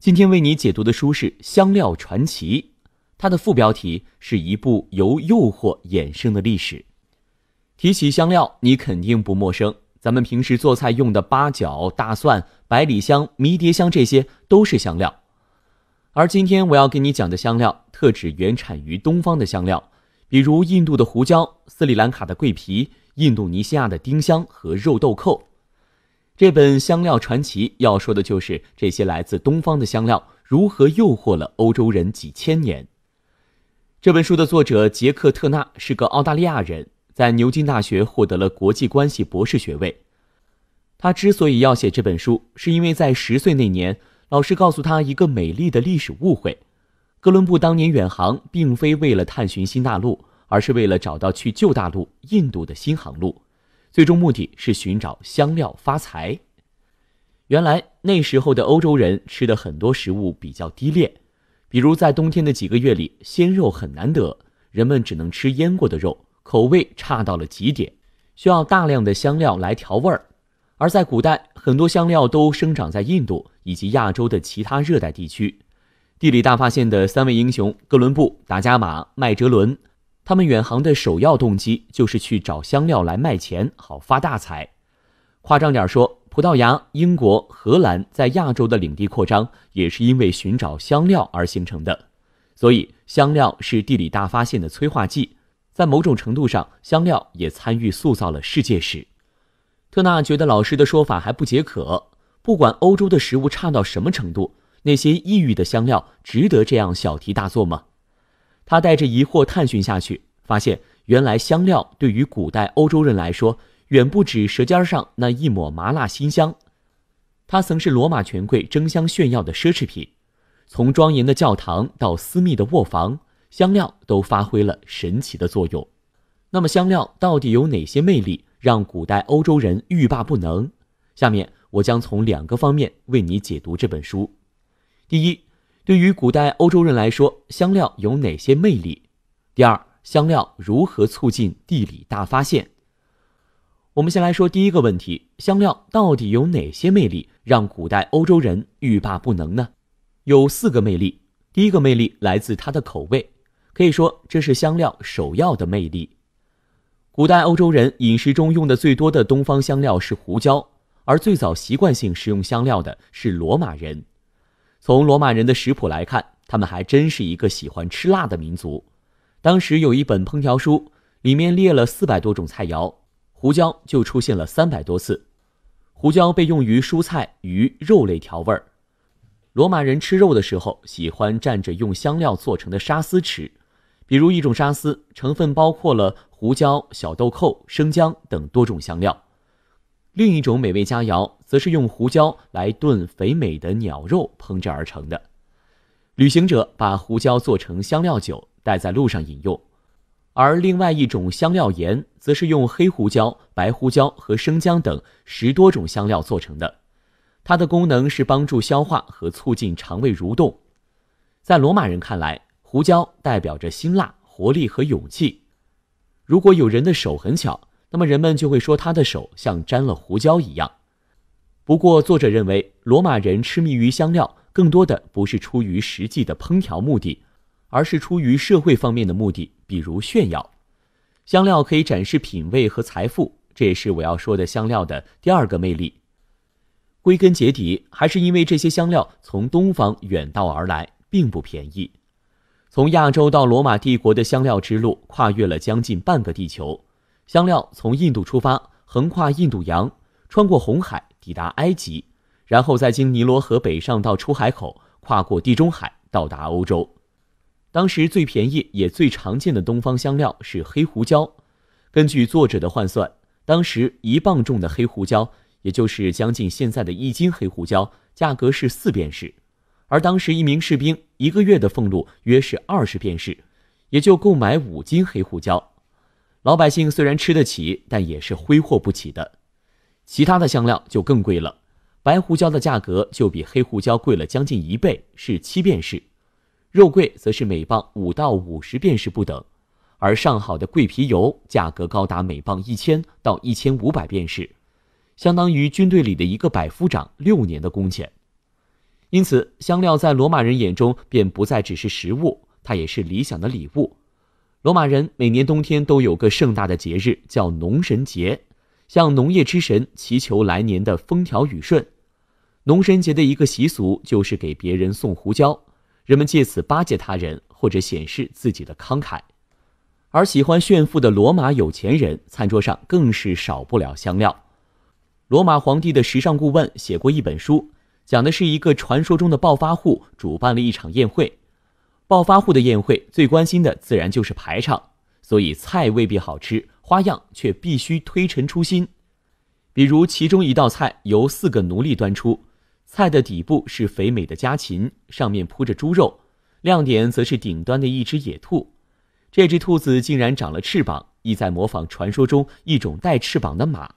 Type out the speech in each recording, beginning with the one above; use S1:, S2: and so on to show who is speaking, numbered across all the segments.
S1: 今天为你解读的书是《香料传奇》，它的副标题是一部由诱惑衍生的历史。提起香料，你肯定不陌生。咱们平时做菜用的八角、大蒜、百里香、迷迭香，这些都是香料。而今天我要给你讲的香料，特指原产于东方的香料，比如印度的胡椒、斯里兰卡的桂皮、印度尼西亚的丁香和肉豆蔻。这本《香料传奇》要说的就是这些来自东方的香料如何诱惑了欧洲人几千年。这本书的作者杰克特纳是个澳大利亚人，在牛津大学获得了国际关系博士学位。他之所以要写这本书，是因为在十岁那年，老师告诉他一个美丽的历史误会：哥伦布当年远航并非为了探寻新大陆，而是为了找到去旧大陆印度的新航路。最终目的是寻找香料发财。原来那时候的欧洲人吃的很多食物比较低劣，比如在冬天的几个月里，鲜肉很难得，人们只能吃腌过的肉，口味差到了极点，需要大量的香料来调味儿。而在古代，很多香料都生长在印度以及亚洲的其他热带地区。地理大发现的三位英雄：哥伦布、达伽马、麦哲伦。他们远航的首要动机就是去找香料来卖钱，好发大财。夸张点说，葡萄牙、英国、荷兰在亚洲的领地扩张也是因为寻找香料而形成的。所以，香料是地理大发现的催化剂，在某种程度上，香料也参与塑造了世界史。特纳觉得老师的说法还不解渴。不管欧洲的食物差到什么程度，那些异域的香料值得这样小题大做吗？他带着疑惑探寻下去，发现原来香料对于古代欧洲人来说，远不止舌尖上那一抹麻辣辛香。它曾是罗马权贵争相炫耀的奢侈品，从庄严的教堂到私密的卧房，香料都发挥了神奇的作用。那么香料到底有哪些魅力，让古代欧洲人欲罢不能？下面我将从两个方面为你解读这本书。第一。对于古代欧洲人来说，香料有哪些魅力？第二，香料如何促进地理大发现？我们先来说第一个问题：香料到底有哪些魅力，让古代欧洲人欲罢不能呢？有四个魅力。第一个魅力来自它的口味，可以说这是香料首要的魅力。古代欧洲人饮食中用的最多的东方香料是胡椒，而最早习惯性食用香料的是罗马人。从罗马人的食谱来看，他们还真是一个喜欢吃辣的民族。当时有一本烹调书，里面列了四百多种菜肴，胡椒就出现了三百多次。胡椒被用于蔬菜、鱼、肉类调味儿。罗马人吃肉的时候，喜欢蘸着用香料做成的沙司吃，比如一种沙司，成分包括了胡椒、小豆蔻、生姜等多种香料。另一种美味佳肴，则是用胡椒来炖肥美的鸟肉烹制而成的。旅行者把胡椒做成香料酒，带在路上饮用。而另外一种香料盐，则是用黑胡椒、白胡椒和生姜等十多种香料做成的。它的功能是帮助消化和促进肠胃蠕动。在罗马人看来，胡椒代表着辛辣、活力和勇气。如果有人的手很巧，那么人们就会说他的手像沾了胡椒一样。不过作者认为，罗马人痴迷于香料，更多的不是出于实际的烹调目的，而是出于社会方面的目的，比如炫耀。香料可以展示品味和财富，这也是我要说的香料的第二个魅力。归根结底，还是因为这些香料从东方远道而来，并不便宜。从亚洲到罗马帝国的香料之路，跨越了将近半个地球。香料从印度出发，横跨印度洋，穿过红海，抵达埃及，然后再经尼罗河北上到出海口，跨过地中海，到达欧洲。当时最便宜也最常见的东方香料是黑胡椒。根据作者的换算，当时一磅重的黑胡椒，也就是将近现在的一斤黑胡椒，价格是四便士。而当时一名士兵一个月的俸禄约是二十便士，也就购买五斤黑胡椒。老百姓虽然吃得起，但也是挥霍不起的。其他的香料就更贵了，白胡椒的价格就比黑胡椒贵了将近一倍，是七便士；肉桂则是每磅五到五十便士不等，而上好的桂皮油价格高达每磅一千到一千五百便士，相当于军队里的一个百夫长六年的工钱。因此，香料在罗马人眼中便不再只是食物，它也是理想的礼物。罗马人每年冬天都有个盛大的节日，叫农神节，向农业之神祈求来年的风调雨顺。农神节的一个习俗就是给别人送胡椒，人们借此巴结他人或者显示自己的慷慨。而喜欢炫富的罗马有钱人，餐桌上更是少不了香料。罗马皇帝的时尚顾问写过一本书，讲的是一个传说中的暴发户主办了一场宴会。暴发户的宴会最关心的自然就是排场，所以菜未必好吃，花样却必须推陈出新。比如其中一道菜由四个奴隶端出，菜的底部是肥美的家禽，上面铺着猪肉，亮点则是顶端的一只野兔。这只兔子竟然长了翅膀，意在模仿传说中一种带翅膀的马。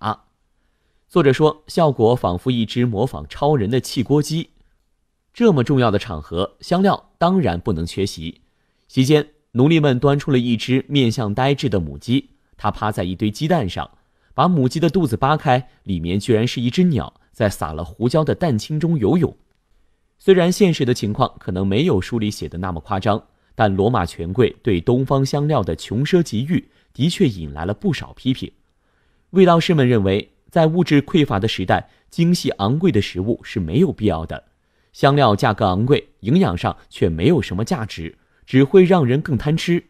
S1: 作者说，效果仿佛一只模仿超人的气锅鸡。这么重要的场合，香料当然不能缺席。席间，奴隶们端出了一只面相呆滞的母鸡，它趴在一堆鸡蛋上，把母鸡的肚子扒开，里面居然是一只鸟在撒了胡椒的蛋清中游泳。虽然现实的情况可能没有书里写的那么夸张，但罗马权贵对东方香料的穷奢极欲的确引来了不少批评。味道师们认为，在物质匮乏的时代，精细昂贵的食物是没有必要的。香料价格昂贵，营养上却没有什么价值，只会让人更贪吃。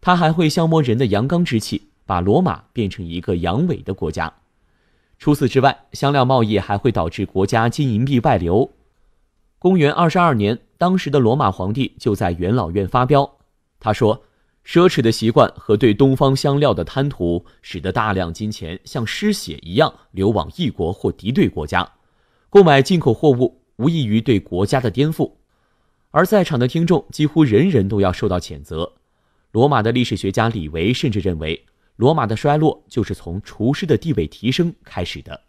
S1: 它还会消磨人的阳刚之气，把罗马变成一个阳痿的国家。除此之外，香料贸易还会导致国家金银币外流。公元二十二年，当时的罗马皇帝就在元老院发飙，他说：“奢侈的习惯和对东方香料的贪图，使得大量金钱像失血一样流往异国或敌对国家，购买进口货物。”无异于对国家的颠覆，而在场的听众几乎人人都要受到谴责。罗马的历史学家李维甚至认为，罗马的衰落就是从厨师的地位提升开始的。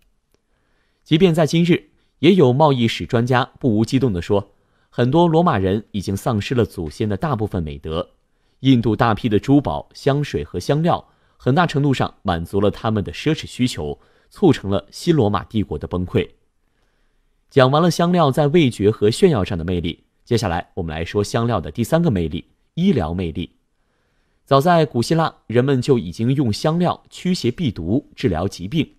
S1: 即便在今日，也有贸易史专家不无激动地说，很多罗马人已经丧失了祖先的大部分美德。印度大批的珠宝、香水和香料，很大程度上满足了他们的奢侈需求，促成了西罗马帝国的崩溃。讲完了香料在味觉和炫耀上的魅力，接下来我们来说香料的第三个魅力——医疗魅力。早在古希腊，人们就已经用香料驱邪避毒、治疗疾病。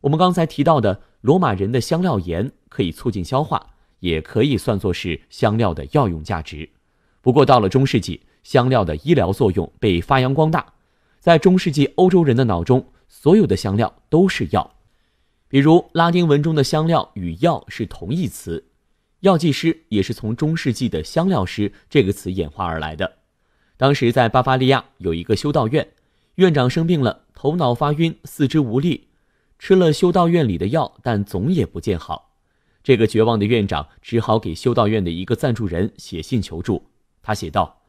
S1: 我们刚才提到的罗马人的香料盐可以促进消化，也可以算作是香料的药用价值。不过到了中世纪，香料的医疗作用被发扬光大。在中世纪欧洲人的脑中，所有的香料都是药。比如拉丁文中的香料与药是同义词，药剂师也是从中世纪的香料师这个词演化而来的。当时在巴伐利亚有一个修道院，院长生病了，头脑发晕，四肢无力，吃了修道院里的药，但总也不见好。这个绝望的院长只好给修道院的一个赞助人写信求助。他写道：“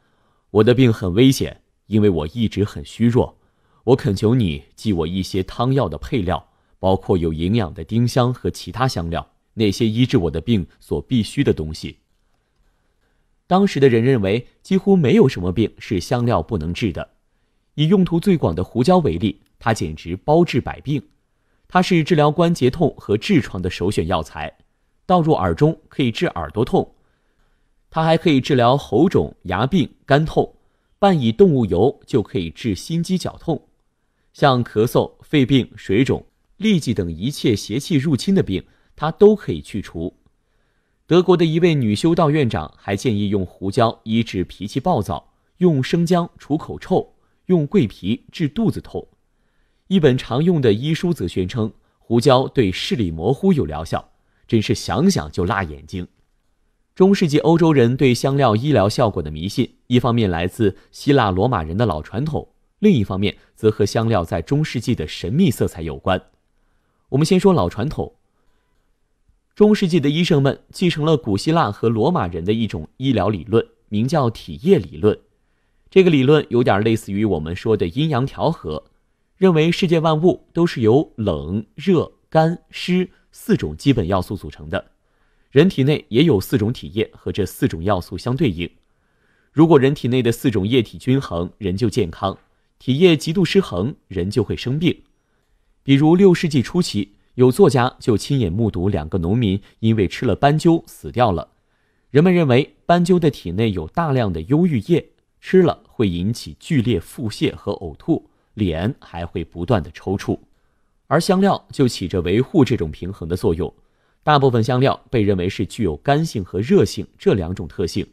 S1: 我的病很危险，因为我一直很虚弱，我恳求你寄我一些汤药的配料。”包括有营养的丁香和其他香料，那些医治我的病所必需的东西。当时的人认为，几乎没有什么病是香料不能治的。以用途最广的胡椒为例，它简直包治百病。它是治疗关节痛和痔疮的首选药材，倒入耳中可以治耳朵痛。它还可以治疗喉肿、牙病、肝痛，拌以动物油就可以治心肌绞痛。像咳嗽、肺病、水肿。痢疾等一切邪气入侵的病，它都可以去除。德国的一位女修道院长还建议用胡椒医治脾气暴躁，用生姜除口臭，用桂皮治肚子痛。一本常用的医书则宣称胡椒对视力模糊有疗效，真是想想就辣眼睛。中世纪欧洲人对香料医疗效果的迷信，一方面来自希腊罗马人的老传统，另一方面则和香料在中世纪的神秘色彩有关。我们先说老传统。中世纪的医生们继承了古希腊和罗马人的一种医疗理论，名叫体液理论。这个理论有点类似于我们说的阴阳调和，认为世界万物都是由冷、热、干、湿四种基本要素组成的。人体内也有四种体液，和这四种要素相对应。如果人体内的四种液体均衡，人就健康；体液极度失衡，人就会生病。比如六世纪初期，有作家就亲眼目睹两个农民因为吃了斑鸠死掉了。人们认为斑鸠的体内有大量的忧郁液，吃了会引起剧烈腹泻和呕吐，脸还会不断的抽搐。而香料就起着维护这种平衡的作用。大部分香料被认为是具有干性和热性这两种特性，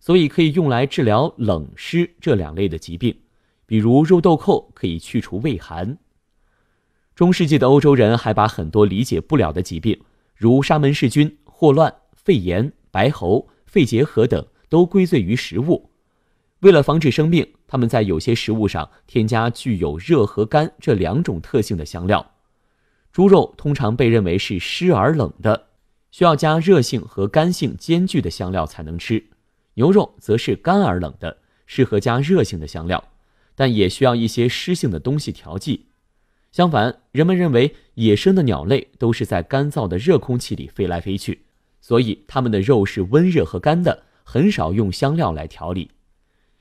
S1: 所以可以用来治疗冷湿这两类的疾病。比如肉豆蔻可以去除胃寒。中世纪的欧洲人还把很多理解不了的疾病，如沙门氏菌、霍乱、肺炎、白喉、肺结核等，都归罪于食物。为了防止生病，他们在有些食物上添加具有热和干这两种特性的香料。猪肉通常被认为是湿而冷的，需要加热性和干性兼具的香料才能吃。牛肉则是干而冷的，适合加热性的香料，但也需要一些湿性的东西调剂。相反，人们认为野生的鸟类都是在干燥的热空气里飞来飞去，所以它们的肉是温热和干的，很少用香料来调理。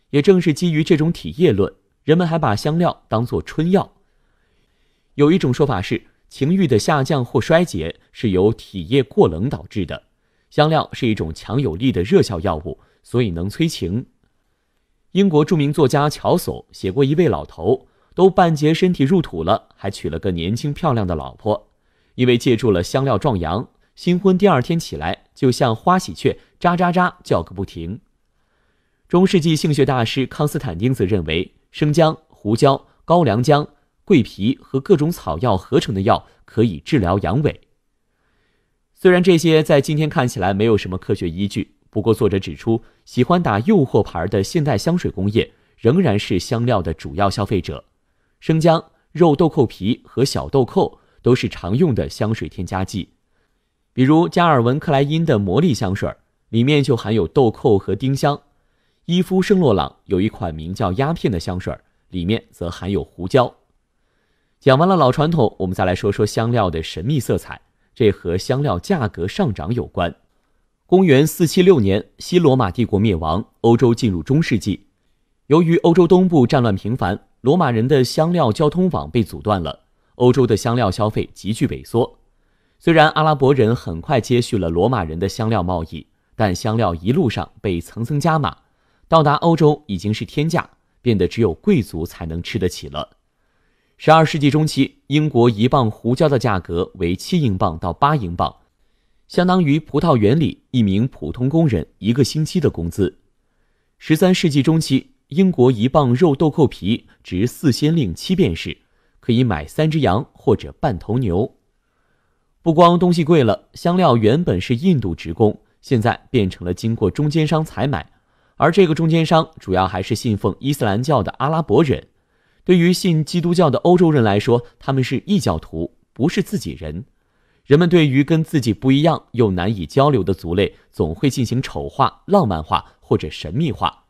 S1: 也正是基于这种体液论，人们还把香料当作春药。有一种说法是，情欲的下降或衰竭是由体液过冷导致的，香料是一种强有力的热效药物，所以能催情。英国著名作家乔叟写过一位老头。都半截身体入土了，还娶了个年轻漂亮的老婆，因为借助了香料壮阳。新婚第二天起来，就像花喜鹊喳喳喳叫个不停。中世纪性学大师康斯坦丁则认为，生姜、胡椒、高粱姜、桂皮和各种草药合成的药可以治疗阳痿。虽然这些在今天看起来没有什么科学依据，不过作者指出，喜欢打诱惑牌的现代香水工业仍然是香料的主要消费者。生姜、肉豆蔻皮和小豆蔻都是常用的香水添加剂，比如加尔文克莱因的魔力香水里面就含有豆蔻和丁香；伊夫圣洛朗有一款名叫《鸦片》的香水，里面则含有胡椒。讲完了老传统，我们再来说说香料的神秘色彩。这和香料价格上涨有关。公元四七六年，西罗马帝国灭亡，欧洲进入中世纪。由于欧洲东部战乱频繁。罗马人的香料交通网被阻断了，欧洲的香料消费急剧萎缩。虽然阿拉伯人很快接续了罗马人的香料贸易，但香料一路上被层层加码，到达欧洲已经是天价，变得只有贵族才能吃得起了。十二世纪中期，英国一磅胡椒的价格为七英镑到八英镑，相当于葡萄园里一名普通工人一个星期的工资。十三世纪中期。英国一磅肉豆蔻皮值四先令七便士，可以买三只羊或者半头牛。不光东西贵了，香料原本是印度职工，现在变成了经过中间商采买，而这个中间商主要还是信奉伊斯兰教的阿拉伯人。对于信基督教的欧洲人来说，他们是异教徒，不是自己人。人们对于跟自己不一样又难以交流的族类，总会进行丑化、浪漫化或者神秘化。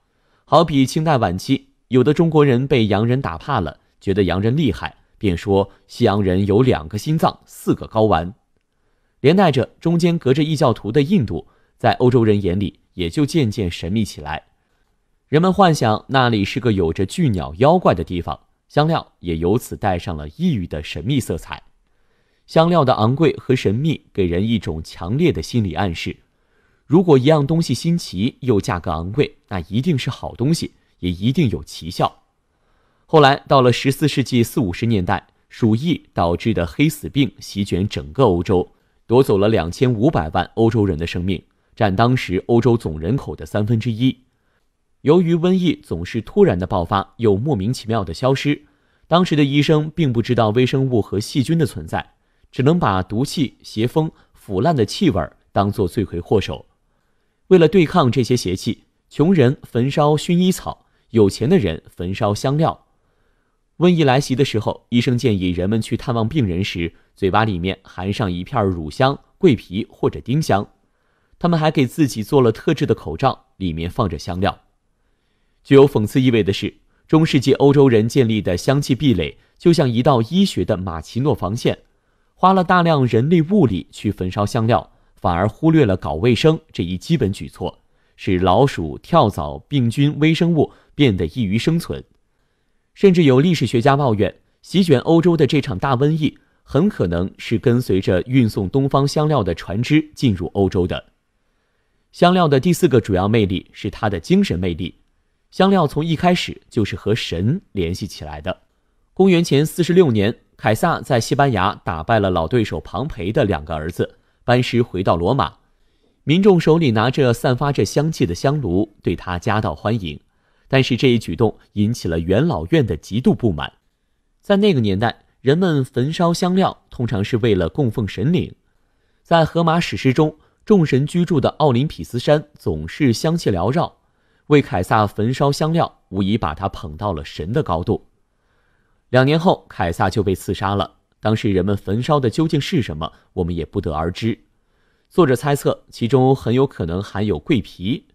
S1: 好比清代晚期，有的中国人被洋人打怕了，觉得洋人厉害，便说西洋人有两个心脏、四个睾丸。连带着中间隔着异教徒的印度，在欧洲人眼里也就渐渐神秘起来。人们幻想那里是个有着巨鸟妖怪的地方，香料也由此带上了异域的神秘色彩。香料的昂贵和神秘，给人一种强烈的心理暗示。如果一样东西新奇又价格昂贵，那一定是好东西，也一定有奇效。后来到了十四世纪四五十年代，鼠疫导致的黑死病席卷整个欧洲，夺走了两千五百万欧洲人的生命，占当时欧洲总人口的三分之一。由于瘟疫总是突然的爆发又莫名其妙的消失，当时的医生并不知道微生物和细菌的存在，只能把毒气、邪风、腐烂的气味当做罪魁祸首。为了对抗这些邪气，穷人焚烧薰衣草，有钱的人焚烧香料。瘟疫来袭的时候，医生建议人们去探望病人时，嘴巴里面含上一片乳香、桂皮或者丁香。他们还给自己做了特制的口罩，里面放着香料。具有讽刺意味的是，中世纪欧洲人建立的香气壁垒，就像一道医学的马奇诺防线，花了大量人力物力去焚烧香料。反而忽略了搞卫生这一基本举措，使老鼠、跳蚤、病菌、微生物变得易于生存。甚至有历史学家抱怨，席卷欧洲的这场大瘟疫很可能是跟随着运送东方香料的船只进入欧洲的。香料的第四个主要魅力是它的精神魅力。香料从一开始就是和神联系起来的。公元前四十六年，凯撒在西班牙打败了老对手庞培的两个儿子。班师回到罗马，民众手里拿着散发着香气的香炉，对他夹道欢迎。但是这一举动引起了元老院的极度不满。在那个年代，人们焚烧香料通常是为了供奉神灵。在《荷马史诗》中，众神居住的奥林匹斯山总是香气缭绕。为凯撒焚烧香料，无疑把他捧到了神的高度。两年后，凯撒就被刺杀了。当时人们焚烧的究竟是什么，我们也不得而知。作者猜测，其中很有可能含有桂皮，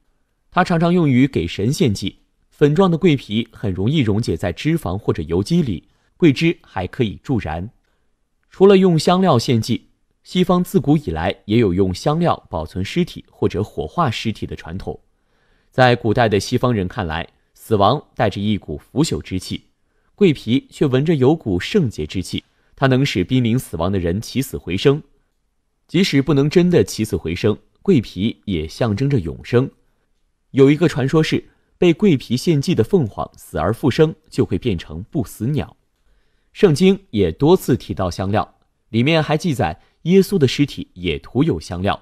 S1: 它常常用于给神献祭。粉状的桂皮很容易溶解在脂肪或者油基里，桂枝还可以助燃。除了用香料献祭，西方自古以来也有用香料保存尸体或者火化尸体的传统。在古代的西方人看来，死亡带着一股腐朽之气，桂皮却闻着有股圣洁之气。它能使濒临死亡的人起死回生，即使不能真的起死回生，桂皮也象征着永生。有一个传说是，被桂皮献祭的凤凰死而复生，就会变成不死鸟。圣经也多次提到香料，里面还记载耶稣的尸体也涂有香料，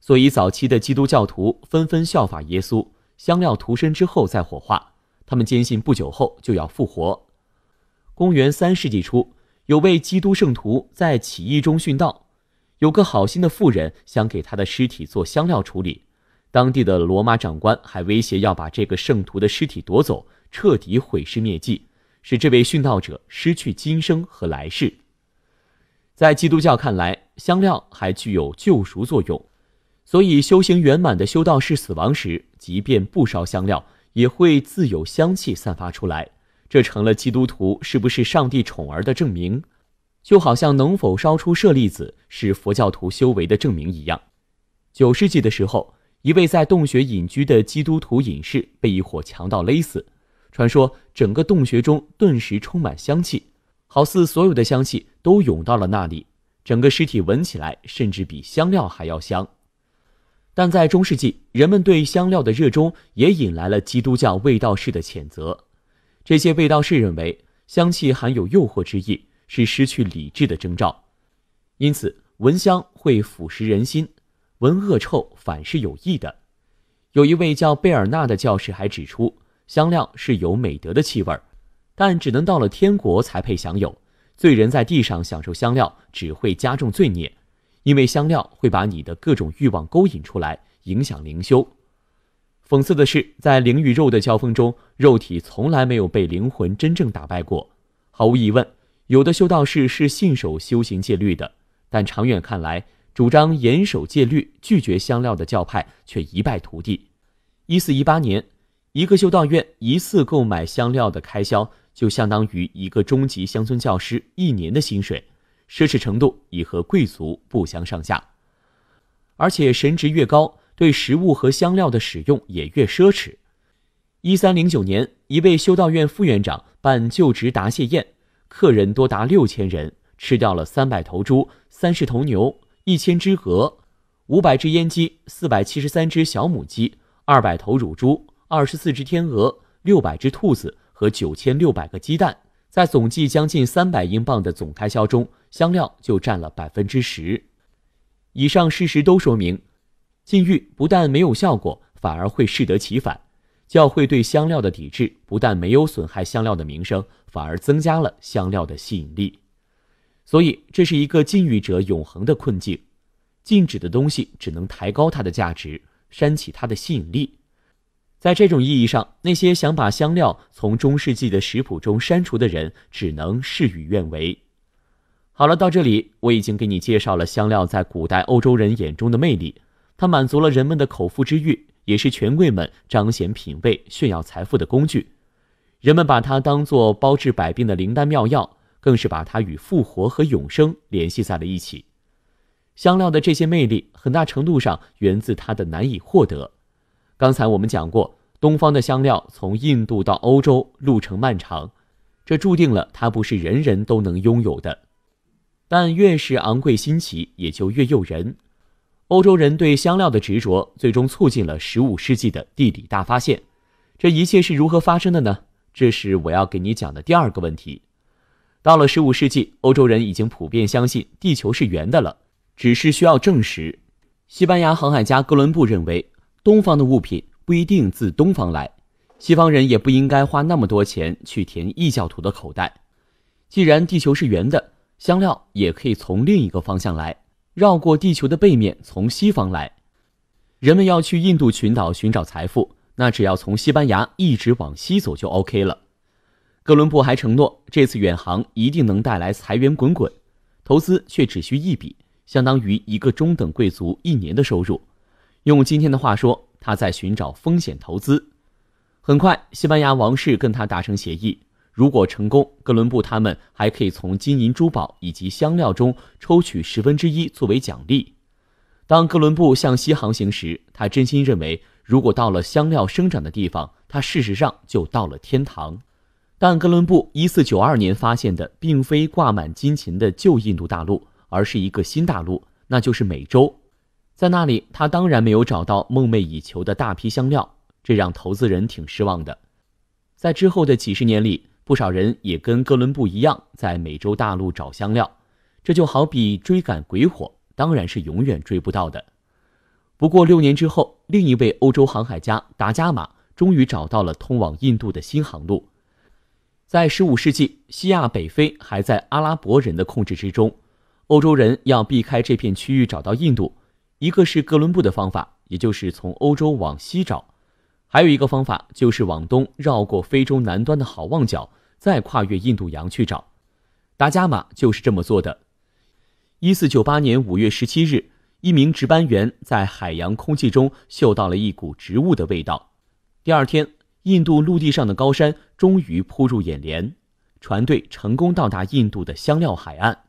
S1: 所以早期的基督教徒纷纷效法耶稣，香料涂身之后再火化，他们坚信不久后就要复活。公元三世纪初。有位基督圣徒在起义中殉道，有个好心的妇人想给他的尸体做香料处理，当地的罗马长官还威胁要把这个圣徒的尸体夺走，彻底毁尸灭迹，使这位殉道者失去今生和来世。在基督教看来，香料还具有救赎作用，所以修行圆满的修道士死亡时，即便不烧香料，也会自有香气散发出来。这成了基督徒是不是上帝宠儿的证明，就好像能否烧出舍利子是佛教徒修为的证明一样。九世纪的时候，一位在洞穴隐居的基督徒隐士被一伙强盗勒死，传说整个洞穴中顿时充满香气，好似所有的香气都涌到了那里，整个尸体闻起来甚至比香料还要香。但在中世纪，人们对香料的热衷也引来了基督教卫道士的谴责。这些味道是认为香气含有诱惑之意，是失去理智的征兆，因此闻香会腐蚀人心，闻恶臭反是有益的。有一位叫贝尔纳的教士还指出，香料是有美德的气味，但只能到了天国才配享有。罪人在地上享受香料，只会加重罪孽，因为香料会把你的各种欲望勾引出来，影响灵修。讽刺的是，在灵与肉的交锋中，肉体从来没有被灵魂真正打败过。毫无疑问，有的修道士是信守修行戒律的，但长远看来，主张严守戒律、拒绝香料的教派却一败涂地。一四一八年，一个修道院一次购买香料的开销就相当于一个中级乡村教师一年的薪水，奢侈程度已和贵族不相上下。而且，神职越高。对食物和香料的使用也越奢侈。一三零九年，一位修道院副院长办就职答谢宴，客人多达六千人，吃掉了三百头猪、三十头牛、一千只鹅、五百只阉鸡、四百七十三只小母鸡、二百头乳猪、二十四只天鹅、六百只兔子和九千六百个鸡蛋。在总计将近三百英镑的总开销中，香料就占了百分之十。以上事实都说明。禁欲不但没有效果，反而会适得其反。教会对香料的抵制不但没有损害香料的名声，反而增加了香料的吸引力。所以这是一个禁欲者永恒的困境：禁止的东西只能抬高它的价值，煽起它的吸引力。在这种意义上，那些想把香料从中世纪的食谱中删除的人，只能事与愿违。好了，到这里我已经给你介绍了香料在古代欧洲人眼中的魅力。它满足了人们的口腹之欲，也是权贵们彰显品味、炫耀财富的工具。人们把它当作包治百病的灵丹妙药，更是把它与复活和永生联系在了一起。香料的这些魅力，很大程度上源自它的难以获得。刚才我们讲过，东方的香料从印度到欧洲，路程漫长，这注定了它不是人人都能拥有的。但越是昂贵新奇，也就越诱人。欧洲人对香料的执着，最终促进了十五世纪的地理大发现。这一切是如何发生的呢？这是我要给你讲的第二个问题。到了十五世纪，欧洲人已经普遍相信地球是圆的了，只是需要证实。西班牙航海家哥伦布认为，东方的物品不一定自东方来，西方人也不应该花那么多钱去填异教徒的口袋。既然地球是圆的，香料也可以从另一个方向来。绕过地球的背面，从西方来，人们要去印度群岛寻找财富，那只要从西班牙一直往西走就 OK 了。哥伦布还承诺，这次远航一定能带来财源滚滚，投资却只需一笔，相当于一个中等贵族一年的收入。用今天的话说，他在寻找风险投资。很快，西班牙王室跟他达成协议。如果成功，哥伦布他们还可以从金银珠宝以及香料中抽取十分之一作为奖励。当哥伦布向西航行时，他真心认为，如果到了香料生长的地方，他事实上就到了天堂。但哥伦布一四九二年发现的并非挂满金钱的旧印度大陆，而是一个新大陆，那就是美洲。在那里，他当然没有找到梦寐以求的大批香料，这让投资人挺失望的。在之后的几十年里，不少人也跟哥伦布一样，在美洲大陆找香料，这就好比追赶鬼火，当然是永远追不到的。不过六年之后，另一位欧洲航海家达伽马终于找到了通往印度的新航路。在十五世纪，西亚北非还在阿拉伯人的控制之中，欧洲人要避开这片区域找到印度，一个是哥伦布的方法，也就是从欧洲往西找；还有一个方法就是往东绕过非洲南端的好望角。再跨越印度洋去找，达伽马就是这么做的。一四九八年五月十七日，一名值班员在海洋空气中嗅到了一股植物的味道。第二天，印度陆地上的高山终于扑入眼帘，船队成功到达印度的香料海岸。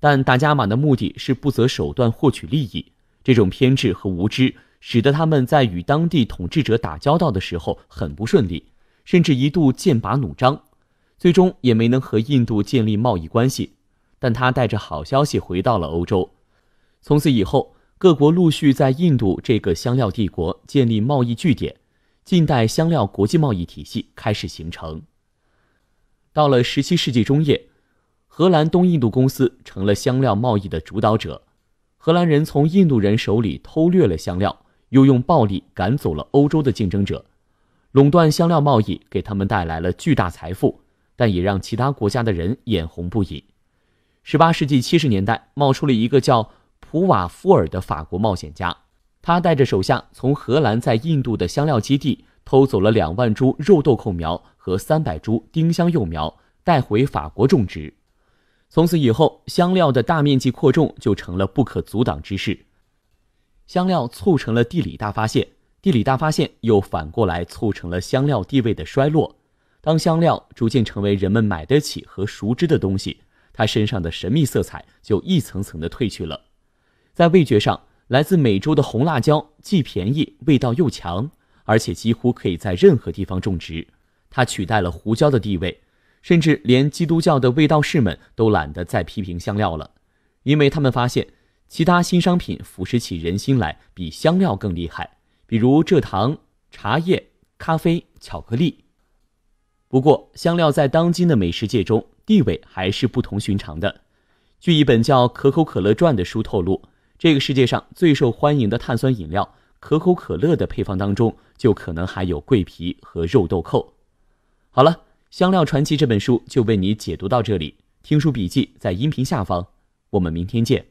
S1: 但达伽马的目的是不择手段获取利益，这种偏执和无知使得他们在与当地统治者打交道的时候很不顺利，甚至一度剑拔弩张。最终也没能和印度建立贸易关系，但他带着好消息回到了欧洲。从此以后，各国陆续在印度这个香料帝国建立贸易据点，近代香料国际贸易体系开始形成。到了十七世纪中叶，荷兰东印度公司成了香料贸易的主导者。荷兰人从印度人手里偷掠了香料，又用暴力赶走了欧洲的竞争者，垄断香料贸易给他们带来了巨大财富。但也让其他国家的人眼红不已。十八世纪七十年代，冒出了一个叫普瓦夫尔的法国冒险家，他带着手下从荷兰在印度的香料基地偷走了两万株肉豆蔻苗和三百株丁香幼苗，带回法国种植。从此以后，香料的大面积扩种就成了不可阻挡之势。香料促成了地理大发现，地理大发现又反过来促成了香料地位的衰落。当香料逐渐成为人们买得起和熟知的东西，它身上的神秘色彩就一层层的褪去了。在味觉上，来自美洲的红辣椒既便宜，味道又强，而且几乎可以在任何地方种植。它取代了胡椒的地位，甚至连基督教的味道士们都懒得再批评香料了，因为他们发现其他新商品腐蚀起人心来比香料更厉害，比如蔗糖、茶叶、咖啡、巧克力。不过，香料在当今的美食界中地位还是不同寻常的。据一本叫《可口可乐传》的书透露，这个世界上最受欢迎的碳酸饮料可口可乐的配方当中，就可能含有桂皮和肉豆蔻。好了，《香料传奇》这本书就为你解读到这里，听书笔记在音频下方，我们明天见。